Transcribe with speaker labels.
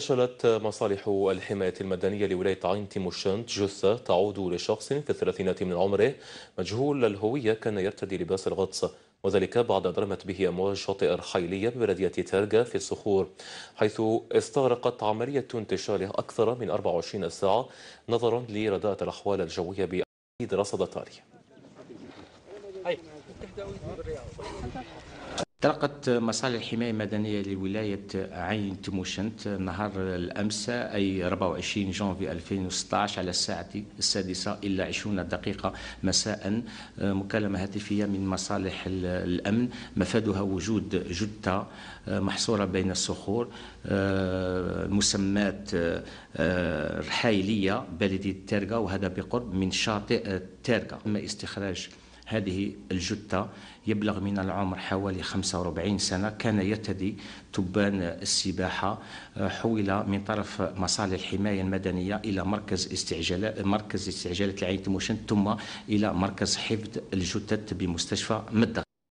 Speaker 1: فشلت مصالح الحماية المدنية لولاية عين تيموشنت جثة تعود لشخص في الثلاثينات من عمره مجهول الهوية كان يرتدي لباس الغطس وذلك بعد أن رمت به أمواج شاطئ رحيلية ببلدية تارجا في الصخور حيث استغرقت عملية انتشاله أكثر من 24 ساعة نظرا لرداءة الأحوال الجوية بأكيد رصد تالي
Speaker 2: تلقت مصالح الحماية المدنية لولاية عين تموشنت نهار الأمس أي 24 جانفي 2016 على الساعة السادسة إلا 20 دقيقة مساء مكالمة هاتفية من مصالح الأمن مفادها وجود جثة محصورة بين الصخور آه، مسمات آه، رحايلية بلدية تيرغا وهذا بقرب من شاطئ تيرغا تم استخراج هذه الجثة يبلغ من العمر حوالي 45 سنة كان يرتدي تبان السباحة آه، حول من طرف مصالح الحماية المدنية إلى مركز استعجال مركز استعجالات العين تموشن ثم إلى مركز حفظ الجثث بمستشفى مدة